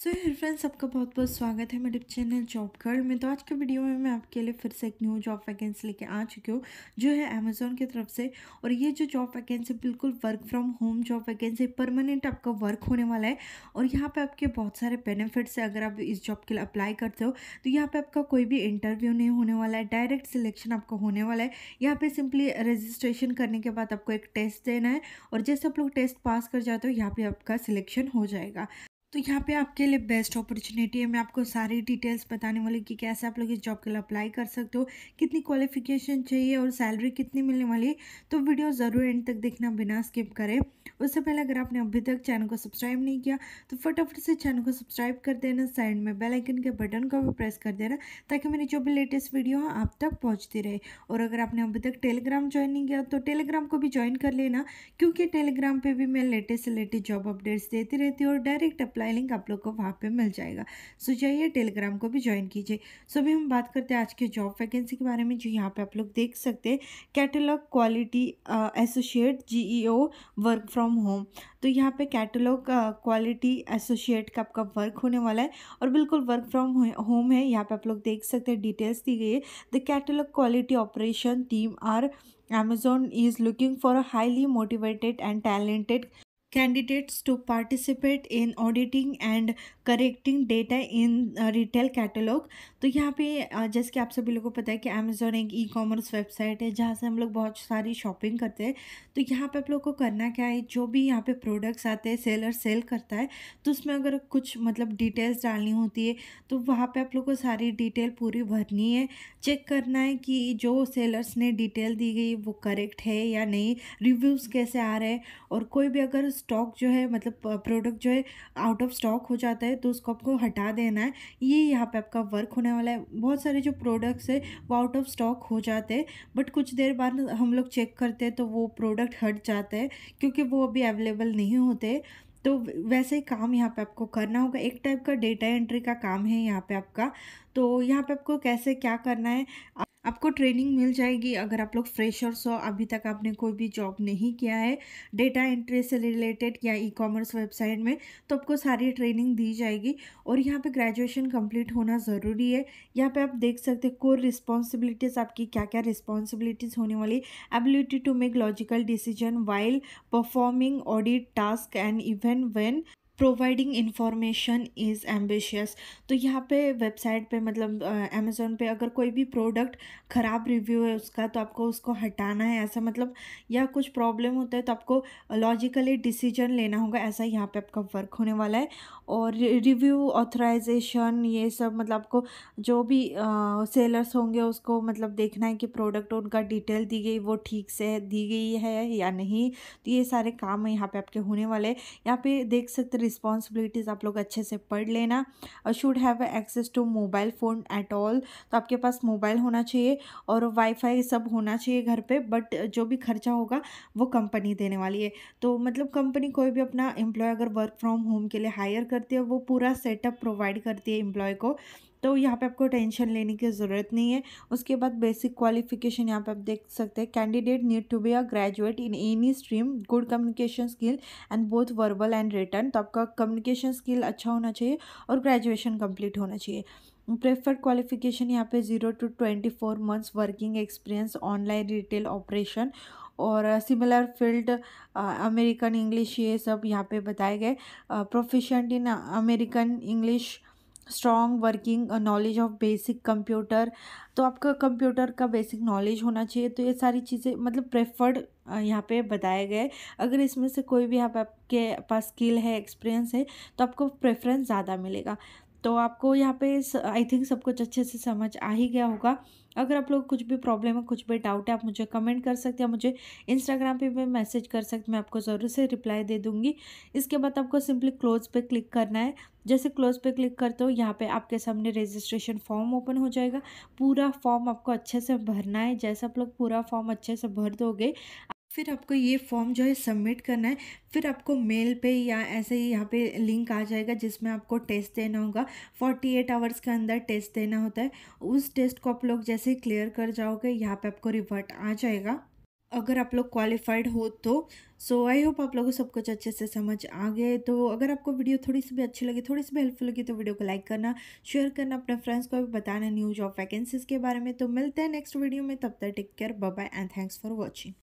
so here friends आपका बहुत बहुत स्वागत है मेरे चैनल जॉब गर्ल में तो आज के वीडियो में मैं आपके लिए फिर से एक न्यू जॉब वैकेंसी लेके आ चुकी हूँ जो है अमेजोन की तरफ से और ये जो जॉब वैकेंसी बिल्कुल work from home job vacancy permanent आपका वर्क होने वाला है और यहाँ पर आपके बहुत सारे बेनिफिट्स है अगर आप इस जॉब के लिए अप्लाई करते हो तो यहाँ पर आपका कोई भी इंटरव्यू नहीं होने वाला है डायरेक्ट सिलेक्शन आपका होने वाला है यहाँ पर सिंपली रजिस्ट्रेशन करने के बाद आपको एक टेस्ट देना है और जैसे आप लोग टेस्ट पास कर जाते हो यहाँ पर आपका सिलेक्शन हो जाएगा तो यहाँ पे आपके लिए बेस्ट अपॉर्चुनिटी है मैं आपको सारी डिटेल्स बताने वाली कि कैसे आप लोग इस जॉब के लिए अप्लाई कर सकते हो कितनी क्वालिफिकेशन चाहिए और सैलरी कितनी मिलने वाली तो वीडियो ज़रूर एंड तक देखना बिना स्किप करें उससे पहले अगर आपने अभी तक चैनल को सब्सक्राइब नहीं किया तो फटाफट से चैनल को सब्सक्राइब कर देना साइड में बेल आइकन के बटन को भी प्रेस कर देना ताकि मेरी जो भी लेटेस्ट वीडियो हो आप तक पहुँचती रहे और अगर आपने अभी तक टेलीग्राम ज्वाइन नहीं किया तो टेलीग्राम को भी ज्वाइन कर लेना क्योंकि टेलीग्राम पर भी मैं लेटेस्ट से लेटेस्ट जॉब अपडेट्स देती रहती हूँ और डायरेक्ट सप्लाई लिंक आप लोग को वहाँ पर मिल जाएगा सो जाइए टेलीग्राम को भी ज्वाइन कीजिए सो अभी हम बात करते हैं आज के जॉब वैकेंसी के बारे में जो यहाँ पे आप लोग देख सकते हैं कैटलॉग क्वालिटी एसोशिएट जी वर्क फ्रॉम होम तो यहाँ पे कैटलॉग क्वालिटी एसोशिएट का आपका वर्क होने वाला है और बिल्कुल वर्क फ्रॉम होम है यहाँ पे आप लोग देख सकते हैं डिटेल्स दी गई है the catalog quality operation team are Amazon is looking for a highly motivated and talented candidates to participate in auditing and correcting data in uh, retail catalog तो यहाँ पे uh, जैसे कि आप सभी लोगों को पता है कि अमेज़ोन एक ई कॉमर्स वेबसाइट है जहाँ से हम लोग बहुत सारी शॉपिंग करते हैं तो यहाँ पे आप लोग को करना क्या है जो भी यहाँ पे प्रोडक्ट्स आते हैं सेलर सेल करता है तो उसमें अगर कुछ मतलब डिटेल्स डालनी होती है तो वहाँ पे आप लोग को सारी डिटेल पूरी भरनी है चेक करना है कि जो सेलर्स ने डिटेल दी गई वो करेक्ट है या नहीं रिव्यूज़ कैसे आ रहे हैं और कोई भी अगर स्टॉक जो है मतलब प्रोडक्ट जो है आउट ऑफ स्टॉक हो जाता है तो उसको आपको हटा देना है ये यहाँ पे आपका वर्क होने वाला है बहुत सारे जो प्रोडक्ट्स है वो आउट ऑफ स्टॉक हो जाते हैं बट कुछ देर बाद हम लोग चेक करते हैं तो वो प्रोडक्ट हट जाते हैं क्योंकि वो अभी अवेलेबल नहीं होते तो वैसे ही काम यहाँ पे आपको करना होगा एक टाइप का डेटा एंट्री का काम है यहाँ पे आपका तो यहाँ पे आपको कैसे क्या करना है आपको ट्रेनिंग मिल जाएगी अगर आप लोग फ्रेशर्स हो अभी तक आपने कोई भी जॉब नहीं किया है डेटा एंट्री से रिलेटेड या ई कॉमर्स वेबसाइट में तो आपको सारी ट्रेनिंग दी जाएगी और यहाँ पे ग्रेजुएशन कंप्लीट होना ज़रूरी है यहाँ पे आप देख सकते हैं कोर रिस्पॉन्सिबिलिटीज़ आपकी क्या क्या रिस्पॉन्सिबिलिटीज़ होने वाली ability to make logical decision while performing audit task and even when providing information is ambitious तो यहाँ पे वेबसाइट पे मतलब अमेज़ोन पे अगर कोई भी प्रोडक्ट ख़राब रिव्यू है उसका तो आपको उसको हटाना है ऐसा मतलब या कुछ प्रॉब्लम होता है तो आपको लॉजिकली डिसीजन लेना होगा ऐसा यहाँ पे आपका वर्क होने वाला है और रिव्यू ऑथराइजेशन ये सब मतलब आपको जो भी सेलर्स होंगे उसको मतलब देखना है कि प्रोडक्ट उनका डिटेल दी गई वो ठीक से दी गई है या नहीं तो ये सारे काम यहाँ पर आपके होने वाले यहाँ पे देख सकते रिस्पॉन्सिबिलिटीज़ आप लोग अच्छे से पढ़ लेना और should have access to mobile phone at all तो आपके पास मोबाइल होना चाहिए और वाईफाई सब होना चाहिए घर पे बट uh, जो भी खर्चा होगा वो कंपनी देने वाली है तो मतलब कंपनी कोई भी अपना एम्प्लॉय अगर वर्क फ्रॉम होम के लिए हायर करती है वो पूरा सेटअप प्रोवाइड करती है एम्प्लॉय को तो यहाँ पे आपको टेंशन लेने की ज़रूरत नहीं है उसके बाद बेसिक क्वालिफिकेशन यहाँ पे आप देख सकते हैं candidate need to be a graduate in any stream good communication skill and both verbal and written तो आपका कम्युनिकेशन स्किल अच्छा होना चाहिए और ग्रेजुएशन कम्प्लीट होना चाहिए प्रेफर्ड क्वालिफिकेशन यहाँ पे zero to twenty four months working experience online retail operation और सिमिलर फील्ड अमेरिकन इंग्लिश ये सब यहाँ पे बताए गए proficient in American English strong working knowledge of basic computer तो आपका कंप्यूटर का बेसिक नॉलेज होना चाहिए तो ये सारी चीज़ें मतलब प्रेफर्ड uh, यहाँ पे बताए गए अगर इसमें से कोई भी आप आपके पास स्किल है एक्सपीरियंस है तो आपको प्रेफरेंस ज़्यादा मिलेगा तो आपको यहाँ पे आई थिंक सब कुछ अच्छे से समझ आ ही गया होगा अगर आप लोग कुछ भी प्रॉब्लम है कुछ भी डाउट है आप मुझे कमेंट कर सकते हैं मुझे इंस्टाग्राम पे भी मैसेज कर सकते हैं मैं आपको ज़रूर से रिप्लाई दे दूँगी इसके बाद आपको सिंपली क्लोज पे क्लिक करना है जैसे क्लोज पे क्लिक करते हो यहाँ पे आपके सामने रजिस्ट्रेशन फॉर्म ओपन हो जाएगा पूरा फॉर्म आपको अच्छे से भरना है जैसे आप लोग पूरा फॉर्म अच्छे से भर दोगे फिर आपको ये फॉर्म जो है सबमिट करना है फिर आपको मेल पे या ऐसे ही यहाँ पे लिंक आ जाएगा जिसमें आपको टेस्ट देना होगा 48 आवर्स के अंदर टेस्ट देना होता है उस टेस्ट को आप लोग जैसे ही क्लियर कर जाओगे यहाँ पे आपको रिवर्ट आ जाएगा अगर आप लोग क्वालिफाइड हो तो सो आई होप आप लोगों सब कुछ अच्छे से समझ आ गए तो अगर आपको वीडियो थोड़ी सी भी अच्छी लगी थोड़ी सी भी हेल्पफुल लगी तो वीडियो को लाइक करना शेयर करना अपने फ्रेंड्स को भी बताना न्यू जॉब वैकेंसीज़ के बारे में तो मिलते हैं नेक्स्ट वीडियो में तब तक take care bye and thanks for watching